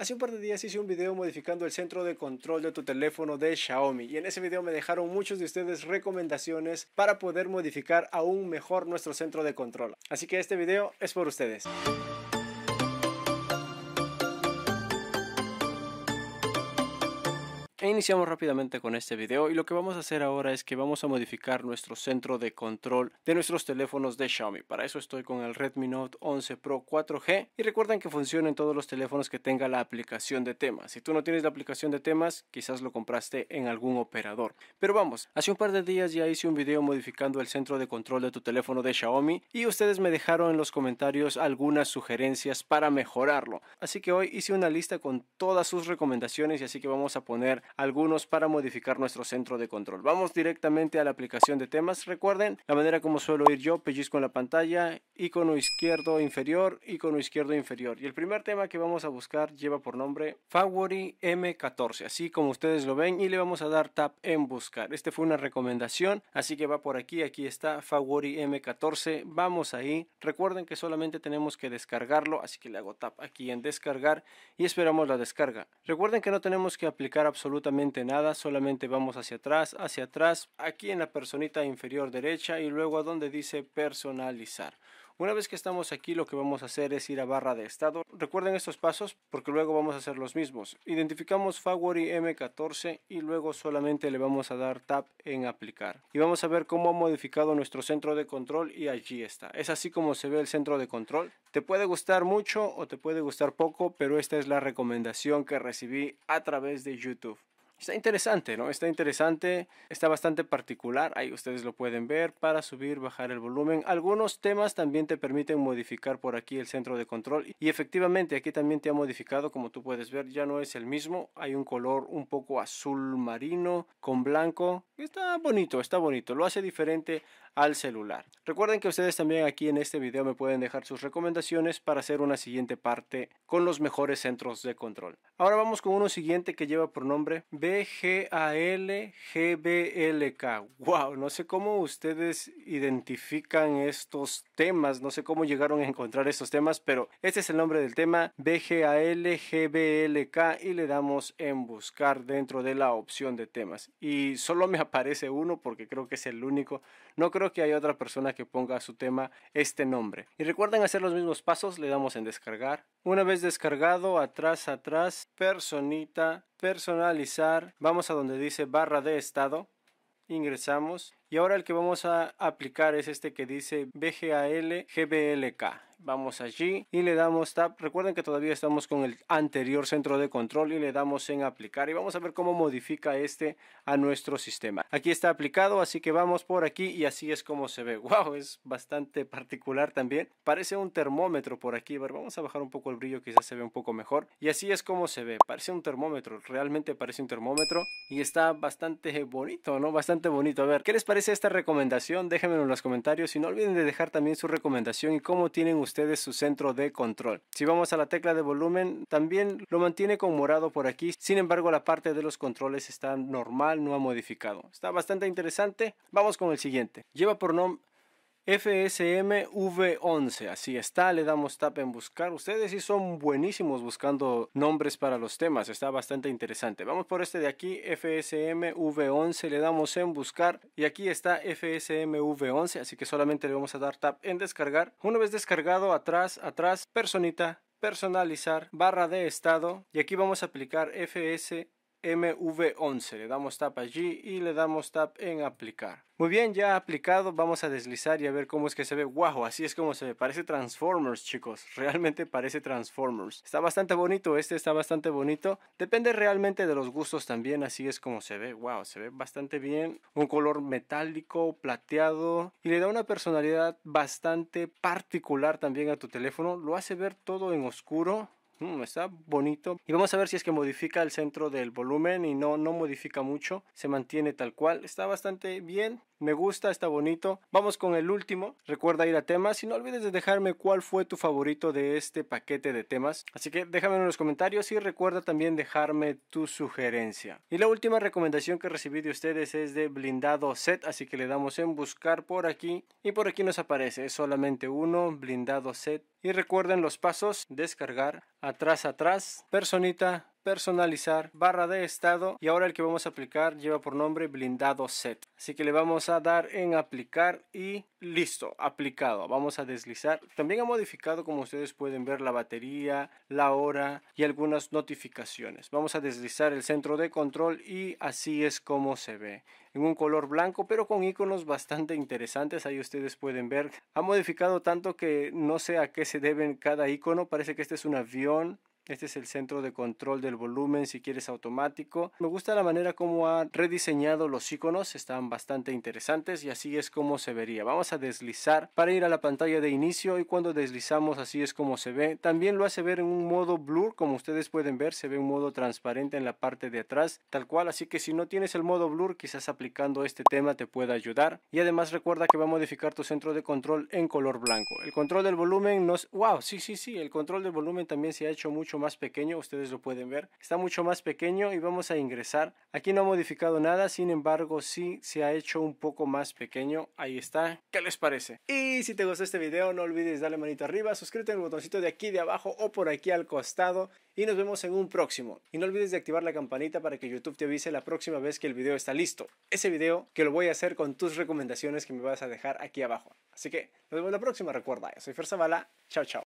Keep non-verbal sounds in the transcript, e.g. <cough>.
Hace un par de días hice un video modificando el centro de control de tu teléfono de Xiaomi y en ese video me dejaron muchos de ustedes recomendaciones para poder modificar aún mejor nuestro centro de control. Así que este video es por ustedes. E iniciamos rápidamente con este video y lo que vamos a hacer ahora es que vamos a modificar nuestro centro de control de nuestros teléfonos de Xiaomi. Para eso estoy con el Redmi Note 11 Pro 4G y recuerden que funciona en todos los teléfonos que tenga la aplicación de temas. Si tú no tienes la aplicación de temas, quizás lo compraste en algún operador. Pero vamos, hace un par de días ya hice un video modificando el centro de control de tu teléfono de Xiaomi y ustedes me dejaron en los comentarios algunas sugerencias para mejorarlo. Así que hoy hice una lista con todas sus recomendaciones y así que vamos a poner algunos para modificar nuestro centro de control. Vamos directamente a la aplicación de temas. Recuerden la manera como suelo ir yo, pellizco en la pantalla, icono izquierdo inferior, icono izquierdo inferior. Y el primer tema que vamos a buscar lleva por nombre Fawori M14, así como ustedes lo ven y le vamos a dar tap en buscar. Este fue una recomendación, así que va por aquí, aquí está Fawori M14, vamos ahí. Recuerden que solamente tenemos que descargarlo, así que le hago tap aquí en descargar y esperamos la descarga. Recuerden que no tenemos que aplicar absolutamente nada, solamente vamos hacia atrás, hacia atrás, aquí en la personita inferior derecha y luego a donde dice personalizar. Una vez que estamos aquí lo que vamos a hacer es ir a barra de estado. Recuerden estos pasos porque luego vamos a hacer los mismos. Identificamos y M14 y luego solamente le vamos a dar tap en aplicar. Y vamos a ver cómo ha modificado nuestro centro de control y allí está. Es así como se ve el centro de control. Te puede gustar mucho o te puede gustar poco, pero esta es la recomendación que recibí a través de YouTube. Está interesante, ¿no? Está interesante, está bastante particular, ahí ustedes lo pueden ver para subir, bajar el volumen. Algunos temas también te permiten modificar por aquí el centro de control y efectivamente aquí también te ha modificado, como tú puedes ver, ya no es el mismo, hay un color un poco azul marino con blanco. Está bonito, está bonito, lo hace diferente al celular. Recuerden que ustedes también aquí en este video me pueden dejar sus recomendaciones para hacer una siguiente parte con los mejores centros de control. Ahora vamos con uno siguiente que lleva por nombre B l Wow, no sé cómo ustedes identifican estos temas, no sé cómo llegaron a encontrar estos temas, pero este es el nombre del tema bgalgblk y le damos en buscar dentro de la opción de temas. Y solo me <laughs> aparece uno porque creo que es el único. No creo que haya otra persona que ponga su tema este nombre. Y recuerden hacer los mismos pasos, le damos en descargar una vez descargado, atrás, atrás, personita, personalizar, vamos a donde dice barra de estado, ingresamos y ahora el que vamos a aplicar es este que dice BGAL GBLK vamos allí y le damos tap. Recuerden que todavía estamos con el anterior centro de control y le damos en aplicar y vamos a ver cómo modifica este a nuestro sistema. Aquí está aplicado, así que vamos por aquí y así es como se ve. Wow, <laughs> es bastante particular también. Parece un termómetro por aquí. A ver, vamos a bajar un poco el brillo, quizás se ve un poco mejor. Y así es como se ve. Parece un termómetro, realmente parece un termómetro y está bastante bonito, ¿no? Bastante bonito. A ver, ¿qué les parece esta recomendación? Déjenmelo en los comentarios y no olviden de dejar también su recomendación y cómo tienen ustedes ustedes su centro de control. Si vamos a la tecla de volumen, también lo mantiene con morado por aquí. Sin embargo, la parte de los controles está normal, no ha modificado. Está bastante interesante. Vamos con el siguiente. Lleva por, nombre FSMV11, así está, le damos tap en buscar. Ustedes sí son buenísimos buscando nombres para los temas, está bastante interesante. Vamos por este de aquí, FSMV11, le damos en buscar y aquí está FSMV11, así que solamente le vamos a dar tap en descargar. Una vez descargado, atrás, atrás, personita, personalizar, barra de estado y aquí vamos a aplicar FS MV11. Le damos tap allí y le damos tap en aplicar. Muy bien, ya aplicado, vamos a deslizar y a ver cómo es que se ve. ¡Wow! Así es como se ve. Parece Transformers, chicos. <laughs> Realmente parece Transformers. Está bastante bonito, este está bastante bonito. Depende realmente de los gustos también, así es como se ve. ¡Wow! Se ve bastante bien. Un color metálico, plateado. Y le da una personalidad bastante particular también a tu teléfono. Lo hace ver todo en oscuro Mm, está bonito. Y vamos a ver si es que modifica el centro del volumen y no, no modifica mucho. Se mantiene tal cual. Está bastante bien me gusta, está bonito. Vamos con el último. Recuerda ir a temas y no olvides de dejarme cuál fue tu favorito de este paquete de temas. Así que déjame en los comentarios y recuerda también dejarme tu sugerencia. Y la última recomendación que recibí de ustedes es de blindado set, así que le damos en buscar por aquí y por aquí nos aparece. Es solamente uno, blindado set. Y recuerden los pasos, descargar, atrás, atrás, personita, personalizar barra de estado y ahora el que vamos a aplicar lleva por nombre blindado set así que le vamos a dar en aplicar y listo aplicado vamos a deslizar también ha modificado como ustedes pueden ver la batería la hora y algunas notificaciones vamos a deslizar el centro de control y así es como se ve en un color blanco pero con iconos bastante interesantes ahí ustedes pueden ver ha modificado tanto que no sé a qué se deben cada icono parece que este es un avión este es el centro de control del volumen si quieres automático. Me gusta la manera como ha rediseñado los iconos, están bastante interesantes y así es como se vería. Vamos a deslizar para ir a la pantalla de inicio y cuando deslizamos así es como se ve. También lo hace ver en un modo blur, como ustedes pueden ver, se ve un modo transparente en la parte de atrás, tal cual, así que si no tienes el modo blur, quizás aplicando este tema te pueda ayudar. Y además recuerda que va a modificar tu centro de control en color blanco. El control del volumen nos... ¡Wow! Sí, sí, sí, el control del volumen también se ha hecho mucho más pequeño, ustedes lo pueden ver, está mucho más pequeño y vamos a ingresar. Aquí no ha modificado nada, sin embargo sí se ha hecho un poco más pequeño, ahí está, ¿qué les parece? Y si te gustó este video no olvides darle manito arriba, suscríbete en el botoncito de aquí de abajo o por aquí al costado y nos vemos en un próximo. Y no olvides de activar la campanita para que YouTube te avise la próxima vez que el video está listo. Ese video que lo voy a hacer con tus recomendaciones que me vas a dejar aquí abajo. Así que nos vemos la próxima, recuerda, yo soy Fer Zavala, chao chao.